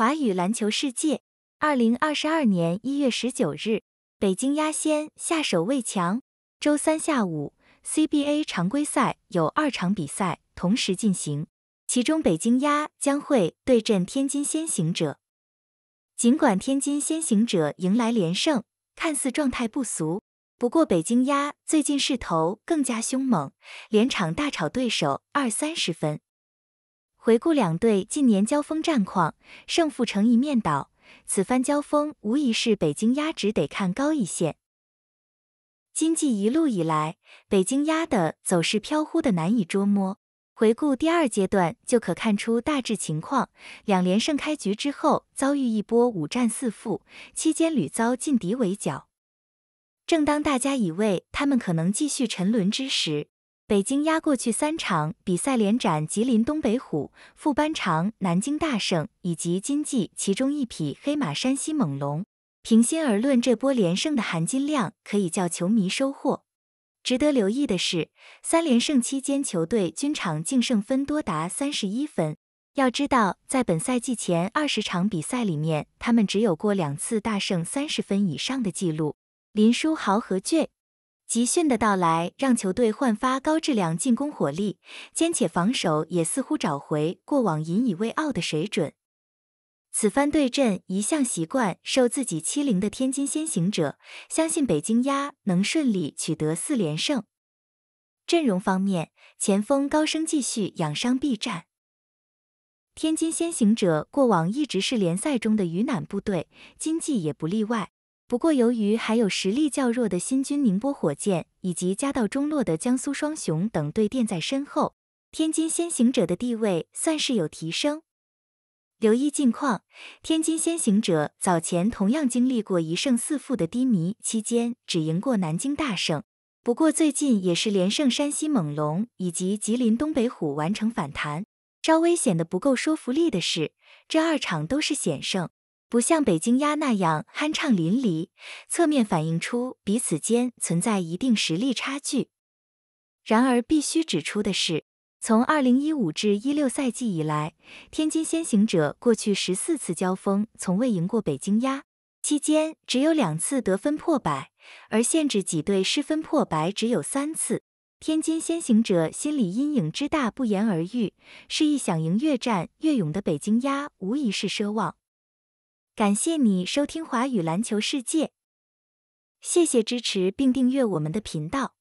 华语篮球世界，二零二二年一月十九日，北京压先下手为强。周三下午，CBA 常规赛有二场比赛同时进行，其中北京压将会对阵天津先行者。尽管天津先行者迎来连胜，看似状态不俗，不过北京压最近势头更加凶猛，连场大吵对手二三十分。回顾两队近年交锋战况，胜负成一面倒。此番交锋，无疑是北京压值得看高一线。今季一路以来，北京压的走势飘忽的难以捉摸。回顾第二阶段，就可看出大致情况：两连胜开局之后，遭遇一波五战四负，期间屡遭劲敌围剿。正当大家以为他们可能继续沉沦之时，北京压过去三场比赛连斩吉林东北虎、副班长南京大胜以及今季其中一匹黑马山西猛龙。平心而论，这波连胜的含金量可以叫球迷收获。值得留意的是，三连胜期间球队均场净胜分多达三十一分。要知道，在本赛季前二十场比赛里面，他们只有过两次大胜三十分以上的记录。林书豪和罪？集训的到来让球队焕发高质量进攻火力，坚且防守也似乎找回过往引以为傲的水准。此番对阵一向习惯受自己欺凌的天津先行者，相信北京鸭能顺利取得四连胜。阵容方面，前锋高升继续养伤避战。天津先行者过往一直是联赛中的鱼腩部队，今季也不例外。不过，由于还有实力较弱的新军宁波火箭以及家道中落的江苏双雄等队垫在身后，天津先行者的地位算是有提升。留意近况，天津先行者早前同样经历过一胜四负的低迷，期间只赢过南京大胜。不过最近也是连胜山西猛龙以及吉林东北虎完成反弹。稍微显得不够说服力的是，这二场都是险胜。不像北京鸭那样酣畅淋漓，侧面反映出彼此间存在一定实力差距。然而，必须指出的是，从二零一五至一六赛季以来，天津先行者过去十四次交锋从未赢过北京鸭，期间只有两次得分破百，而限制几队失分破百只有三次。天津先行者心理阴影之大不言而喻，是想赢越战越勇的北京鸭无疑是奢望。感谢你收听《华语篮球世界》，谢谢支持并订阅我们的频道。